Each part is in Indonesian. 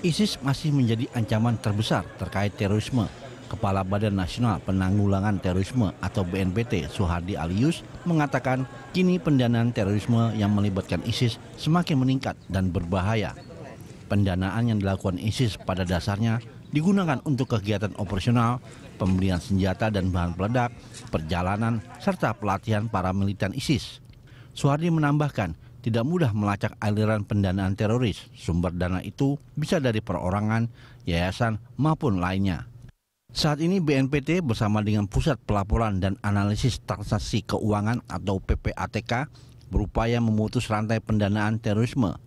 ISIS masih menjadi ancaman terbesar terkait terorisme. Kepala Badan Nasional Penanggulangan Terorisme atau BNPT Suhardi Alius mengatakan kini pendanaan terorisme yang melibatkan ISIS semakin meningkat dan berbahaya. Pendanaan yang dilakukan ISIS pada dasarnya digunakan untuk kegiatan operasional, pembelian senjata dan bahan peledak, perjalanan, serta pelatihan para militan ISIS. Suhardi menambahkan, tidak mudah melacak aliran pendanaan teroris. Sumber dana itu bisa dari perorangan, yayasan, maupun lainnya. Saat ini BNPT bersama dengan Pusat Pelaporan dan Analisis Transaksi Keuangan atau PPATK berupaya memutus rantai pendanaan terorisme.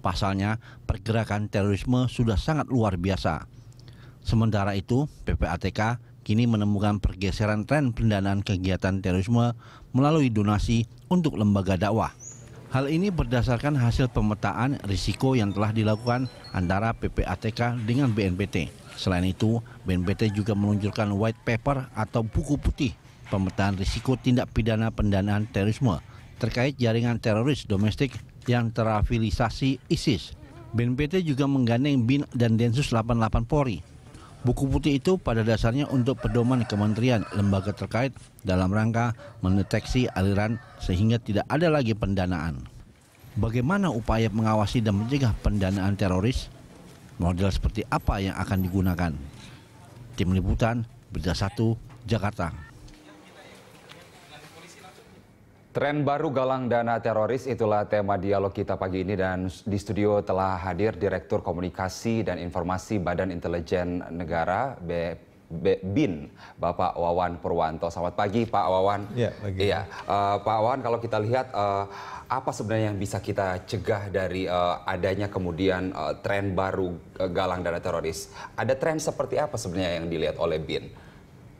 Pasalnya, pergerakan terorisme sudah sangat luar biasa. Sementara itu, PPATK kini menemukan pergeseran tren pendanaan kegiatan terorisme melalui donasi untuk lembaga dakwah. Hal ini berdasarkan hasil pemetaan risiko yang telah dilakukan antara PPATK dengan BNPT. Selain itu, BNPT juga meluncurkan white paper atau buku putih pemetaan risiko tindak pidana pendanaan terorisme terkait jaringan teroris domestik yang terafiliasi ISIS. BNPT juga menggandeng BIN dan Densus 88 Polri Buku putih itu pada dasarnya untuk pedoman kementerian lembaga terkait dalam rangka mendeteksi aliran sehingga tidak ada lagi pendanaan. Bagaimana upaya mengawasi dan mencegah pendanaan teroris? Model seperti apa yang akan digunakan? Tim Liputan, Berita 1, Jakarta. Tren baru galang dana teroris itulah tema dialog kita pagi ini dan di studio telah hadir Direktur Komunikasi dan Informasi Badan Intelijen Negara B, B, BIN, Bapak Wawan Purwanto. Selamat pagi Pak Wawan. Iya, pagi. Iya, uh, Pak Wawan kalau kita lihat uh, apa sebenarnya yang bisa kita cegah dari uh, adanya kemudian uh, tren baru uh, galang dana teroris? Ada tren seperti apa sebenarnya yang dilihat oleh BIN?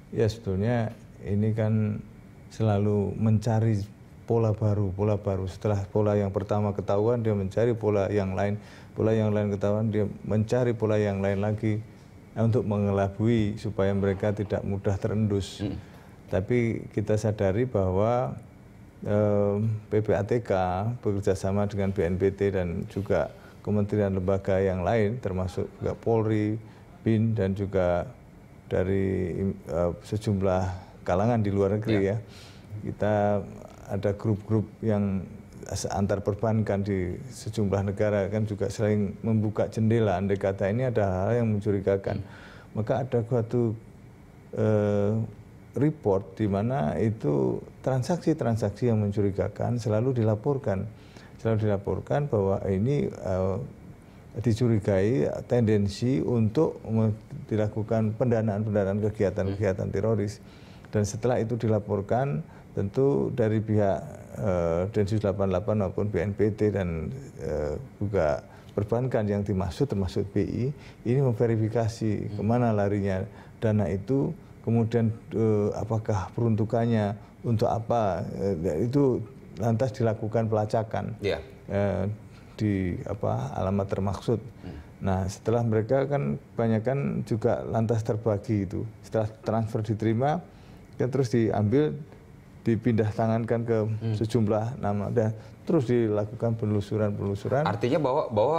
Ya sebetulnya ini kan selalu mencari pola baru, pola baru. Setelah pola yang pertama ketahuan, dia mencari pola yang lain. Pola yang lain ketahuan, dia mencari pola yang lain lagi untuk mengelabui supaya mereka tidak mudah terendus. Hmm. Tapi kita sadari bahwa PPATK bekerjasama dengan BNPT dan juga kementerian lembaga yang lain, termasuk juga Polri, BIN, dan juga dari eh, sejumlah kalangan di luar negeri ya. ya. Kita ada grup-grup yang antar perbankan di sejumlah negara kan juga sering membuka jendela andai kata ini ada hal yang mencurigakan maka ada suatu eh, report di mana itu transaksi-transaksi yang mencurigakan selalu dilaporkan selalu dilaporkan bahwa ini eh, dicurigai tendensi untuk dilakukan pendanaan-pendanaan kegiatan-kegiatan teroris dan setelah itu dilaporkan tentu dari pihak eh, Densus 88 maupun BNPT dan eh, juga perbankan yang dimaksud termasuk BI ini memverifikasi hmm. kemana larinya dana itu kemudian eh, apakah peruntukannya untuk apa itu lantas dilakukan pelacakan yeah. Ya. di apa alamat termaksud hmm. Nah, setelah mereka kan banyak kan juga lantas terbagi itu. Setelah transfer diterima, kan terus diambil dipindah tangankan ke hmm. sejumlah nama dan terus dilakukan penelusuran-penelusuran. Artinya bahwa bahwa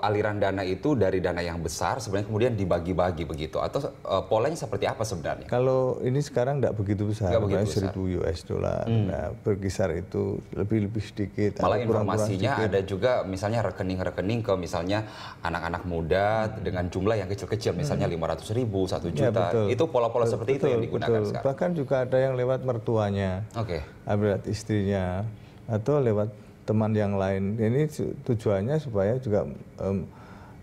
uh, aliran dana itu dari dana yang besar sebenarnya kemudian dibagi-bagi begitu atau uh, polanya seperti apa sebenarnya? Kalau ini sekarang tidak begitu besar, nggak begitu besar. 1000 US dollar, hmm. nah, berkisar itu lebih lebih sedikit. Malah kurang -kurang informasinya sedikit. ada juga misalnya rekening-rekening ke misalnya anak-anak muda hmm. dengan jumlah yang kecil-kecil misalnya hmm. lima hmm. ratus ribu, satu ya, juta. Ya, betul. Itu pola-pola seperti betul, itu yang digunakan betul. sekarang. Bahkan juga ada yang lewat mertuanya, okay. istrinya atau lewat teman yang lain. Ini tujuannya supaya juga um,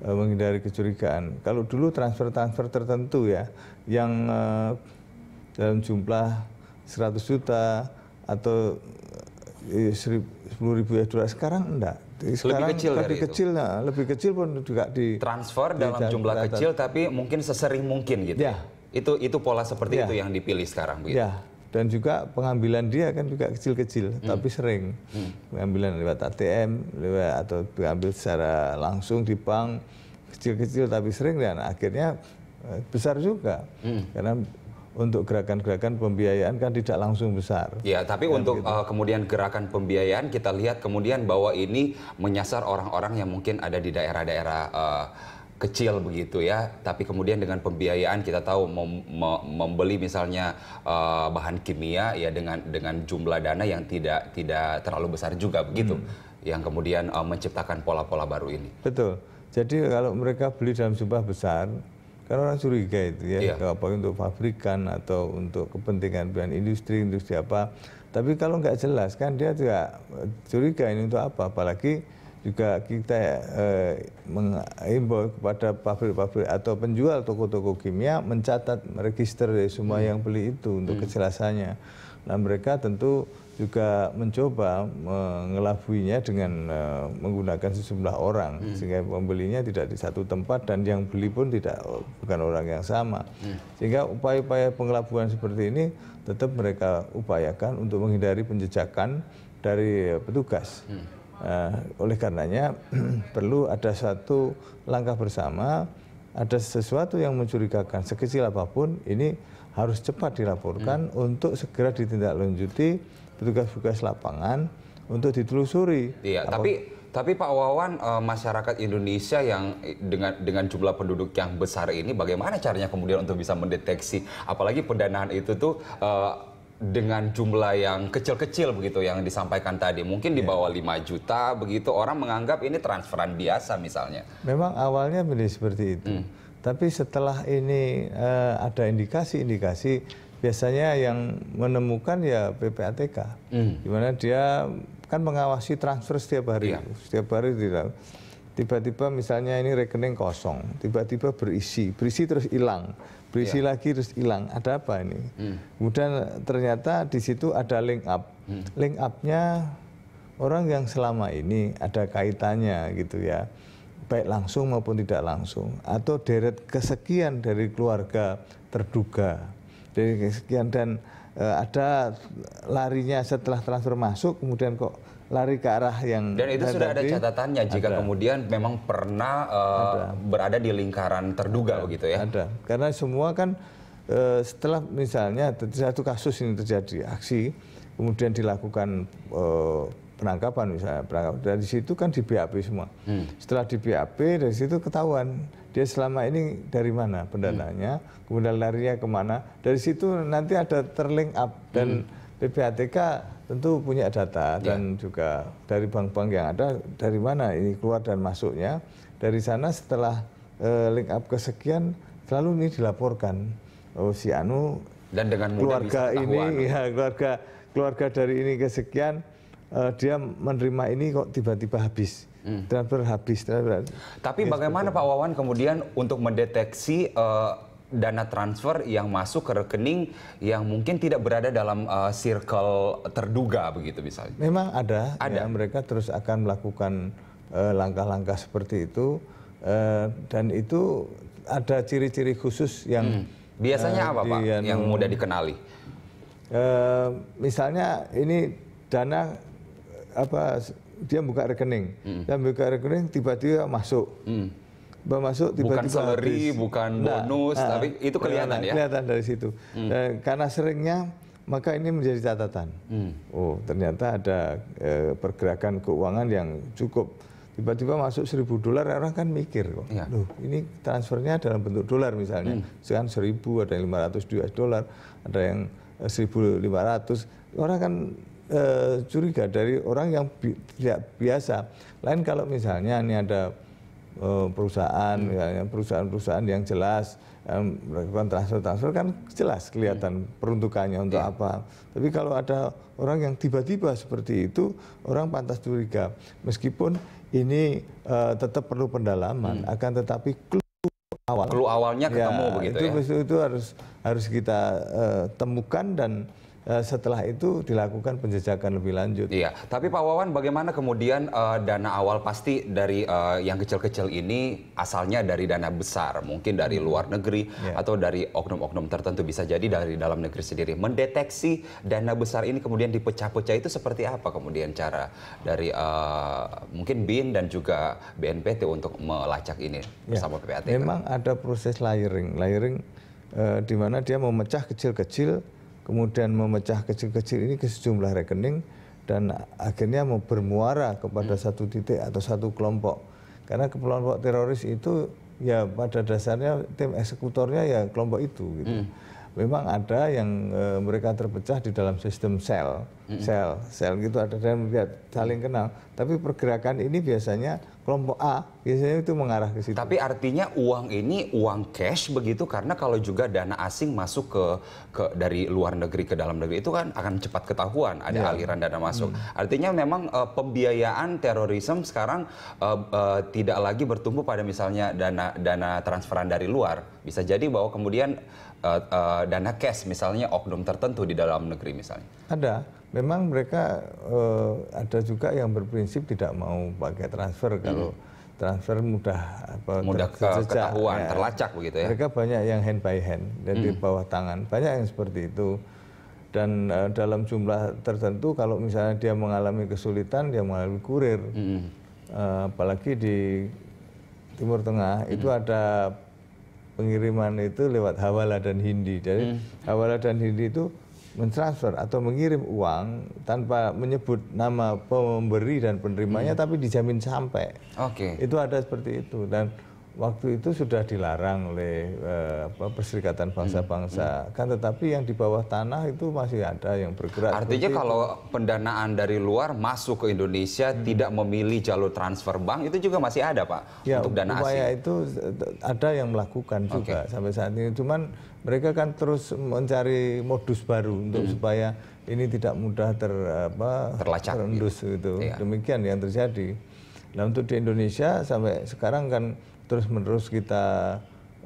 menghindari kecurigaan. Kalau dulu transfer-transfer tertentu ya, yang uh, dalam jumlah 100 juta atau eh, sepuluh ribu ya dua sekarang enggak sekarang lebih kecil lebih kan kecil itu. nah, lebih kecil pun juga di transfer di dalam jumlah kecil tapi mungkin sesering mungkin gitu ya? ya itu itu pola seperti ya. itu yang dipilih sekarang ya, ya dan juga pengambilan dia kan juga kecil-kecil hmm. tapi sering hmm. pengambilan lewat ATM lewat atau diambil secara langsung di bank kecil-kecil tapi sering dan akhirnya eh, besar juga hmm. karena untuk gerakan-gerakan pembiayaan kan tidak langsung besar. Ya, tapi kan untuk uh, kemudian gerakan pembiayaan kita lihat kemudian bahwa ini menyasar orang-orang yang mungkin ada di daerah-daerah uh, kecil begitu ya, tapi kemudian dengan pembiayaan kita tahu mem mem membeli misalnya uh, bahan kimia ya dengan dengan jumlah dana yang tidak tidak terlalu besar juga begitu, hmm. yang kemudian uh, menciptakan pola-pola baru ini. Betul. Jadi kalau mereka beli dalam jumlah besar, kan orang curiga itu ya, yeah. apa untuk pabrikan atau untuk kepentingan bahan industri, industri apa. Tapi kalau nggak jelas kan dia juga eh, curiga ini untuk apa, apalagi juga kita eh, mengimbau kepada pabrik-pabrik atau penjual toko-toko kimia mencatat register dari semua hmm. yang beli itu untuk hmm. kejelasannya. Nah mereka tentu juga mencoba mengelabuinya dengan uh, menggunakan sejumlah orang hmm. sehingga pembelinya tidak di satu tempat dan yang beli pun tidak oh, bukan orang yang sama hmm. sehingga upaya-upaya pengelabuan seperti ini tetap mereka upayakan untuk menghindari penjejakan dari eh, petugas hmm. Nah, oleh karenanya perlu ada satu langkah bersama ada sesuatu yang mencurigakan sekecil apapun ini harus cepat dilaporkan hmm. untuk segera ditindaklanjuti petugas-petugas lapangan untuk ditelusuri. Iya, Apa... tapi tapi Pak Wawan e, masyarakat Indonesia yang eh, dengan dengan jumlah penduduk yang besar ini bagaimana caranya kemudian untuk bisa mendeteksi apalagi pendanaan itu tuh e, dengan jumlah yang kecil-kecil begitu yang disampaikan tadi. Mungkin di iya. bawah 5 juta begitu orang menganggap ini transferan biasa misalnya. Memang awalnya menjadi seperti itu. Hmm. Tapi setelah ini uh, ada indikasi-indikasi biasanya yang menemukan ya PPATK. Hmm. Dimana dia kan mengawasi transfer setiap hari. Iya. Setiap hari tidak tiba-tiba misalnya ini rekening kosong, tiba-tiba berisi, berisi terus hilang, berisi ya. lagi terus hilang. Ada apa ini? Hmm. Kemudian ternyata di situ ada link up. Hmm. Link upnya orang yang selama ini ada kaitannya gitu ya, baik langsung maupun tidak langsung, atau deret kesekian dari keluarga terduga, dari kesekian dan eh, ada larinya setelah transfer masuk, kemudian kok lari ke arah yang dan itu sudah ada catatannya jika kemudian memang pernah uh, berada di lingkaran terduga ada. begitu ya ada karena semua kan uh, setelah misalnya satu kasus ini terjadi aksi kemudian dilakukan uh, penangkapan misalnya penangkapan dari situ kan di BAP semua hmm. setelah di BAP dari situ ketahuan dia selama ini dari mana pendananya hmm. kemudian larinya kemana dari situ nanti ada terlink up dan hmm. PPATK tentu punya data ya. dan juga dari bank-bank yang ada dari mana ini keluar dan masuknya dari sana setelah uh, link up kesekian selalu ini dilaporkan oh si Anu dan dengan keluarga ini ya keluarga keluarga dari ini kesekian uh, dia menerima ini kok tiba-tiba habis hmm. transfer habis tapi iya, bagaimana Pak Wawan kemudian untuk mendeteksi uh, dana transfer yang masuk ke rekening yang mungkin tidak berada dalam uh, circle terduga begitu misalnya. Memang ada, ada. Ya, mereka terus akan melakukan eh, langkah-langkah uh, seperti itu uh, dan itu ada ciri-ciri khusus yang hmm. biasanya uh, apa Pak yang, yang mudah dikenali? Uh, misalnya ini dana apa dia buka rekening, hmm. dia buka rekening tiba-tiba masuk. Hmm masuk tiba-tiba bukan salary, habis. bukan nah, bonus, nah, tapi itu kelihatan, kelihatan ya. Kelihatan dari situ. Hmm. Eh, karena seringnya maka ini menjadi catatan. Hmm. Oh, ternyata ada e, pergerakan keuangan yang cukup tiba-tiba masuk seribu dolar orang kan mikir kok. Ya. Loh, ini transfernya dalam bentuk dolar misalnya. Hmm. Sekarang seribu ada yang 500 US dolar, ada yang eh, seribu lima ratus, Orang kan e, curiga dari orang yang bi tidak biasa. Lain kalau misalnya ini ada Eh, perusahaan hmm. ya, ya, perusahaan-perusahaan yang jelas melakukan transfer-transfer kan jelas kelihatan hmm. peruntukannya untuk yeah. apa. Tapi kalau ada orang yang tiba-tiba seperti itu, orang pantas curiga. Meskipun ini uh, tetap perlu pendalaman, hmm. akan tetapi clue awal. Clue awalnya ketemu ya, begitu itu, ya. Itu itu harus harus kita uh, temukan dan Eh, setelah itu dilakukan penjejakan lebih lanjut. Iya, tapi Pak Wawan bagaimana kemudian uh, dana awal pasti dari uh, yang kecil-kecil ini asalnya dari dana besar, mungkin dari luar negeri yeah. atau dari oknum-oknum tertentu bisa jadi dari dalam negeri sendiri. Mendeteksi dana besar ini kemudian dipecah-pecah itu seperti apa kemudian cara dari uh, mungkin BIN dan juga BNPT untuk melacak ini yeah. bersama PPAT? Memang ada proses layering, layering uh, di mana dia memecah kecil-kecil kemudian memecah kecil-kecil ini ke sejumlah rekening dan akhirnya bermuara kepada hmm. satu titik atau satu kelompok. Karena kelompok teroris itu ya pada dasarnya tim eksekutornya ya kelompok itu gitu. Hmm. Memang ada yang e, mereka terpecah di dalam sistem sel, hmm. sel, sel gitu ada yang melihat saling kenal. Tapi pergerakan ini biasanya kelompok A biasanya itu mengarah ke situ. Tapi artinya uang ini uang cash begitu karena kalau juga dana asing masuk ke ke dari luar negeri ke dalam negeri itu kan akan cepat ketahuan ada yeah. aliran dana masuk. Hmm. Artinya memang uh, pembiayaan terorisme sekarang uh, uh, tidak lagi bertumpu pada misalnya dana dana transferan dari luar. Bisa jadi bahwa kemudian uh, uh, dana cash misalnya oknum tertentu di dalam negeri misalnya? Ada. Memang mereka uh, ada juga yang berprinsip tidak mau pakai transfer hmm. kalau transfer mudah apa mudah terjejak, ketahuan, ya. terlacak begitu ya. Mereka banyak yang hand by hand dari hmm. bawah tangan. Banyak yang seperti itu. Dan uh, dalam jumlah tertentu kalau misalnya dia mengalami kesulitan dia mengalami kurir. Hmm. Uh, apalagi di Timur Tengah hmm. itu ada pengiriman itu lewat Hawala dan Hindi. Jadi hmm. Hawala dan Hindi itu mentransfer atau mengirim uang tanpa menyebut nama pemberi dan penerimanya hmm. tapi dijamin sampai. Oke. Okay. Itu ada seperti itu dan waktu itu sudah dilarang oleh eh, Perserikatan Bangsa-Bangsa. Hmm. Hmm. Kan tetapi yang di bawah tanah itu masih ada yang bergerak. Artinya kalau itu. pendanaan dari luar masuk ke Indonesia hmm. tidak memilih jalur transfer bank itu juga masih ada, Pak, ya, untuk dana upaya asing. itu ada yang melakukan juga okay. sampai saat ini. Cuman mereka kan terus mencari modus baru untuk hmm. supaya ini tidak mudah ter apa terlacak ya. terendus gitu. itu Iya. Demikian yang terjadi. Nah, untuk di Indonesia sampai sekarang kan terus menerus kita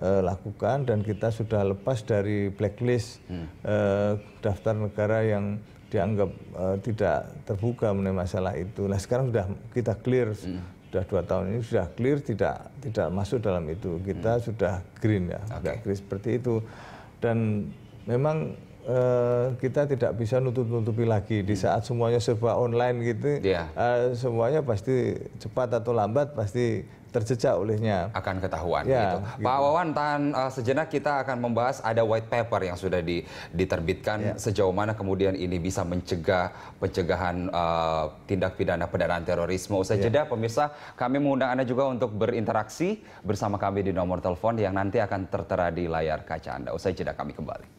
uh, lakukan dan kita sudah lepas dari blacklist hmm. uh, daftar negara yang dianggap uh, tidak terbuka mengenai masalah itu. Nah sekarang sudah kita clear, hmm. sudah dua tahun ini sudah clear tidak tidak masuk dalam itu. Kita hmm. sudah green ya, okay. green seperti itu. Dan memang kita tidak bisa nutup-nutupi lagi di hmm. saat semuanya serba online gitu. Yeah. Iya. semuanya pasti cepat atau lambat pasti terjejak olehnya akan ketahuan ya, gitu. gitu. Pak Wawan tahan uh, sejenak kita akan membahas ada white paper yang sudah di, diterbitkan ya. sejauh mana kemudian ini bisa mencegah pencegahan uh, tindak pidana pendanaan terorisme. Usai ya. jeda pemirsa kami mengundang Anda juga untuk berinteraksi bersama kami di nomor telepon yang nanti akan tertera di layar kaca Anda. Usai jeda kami kembali.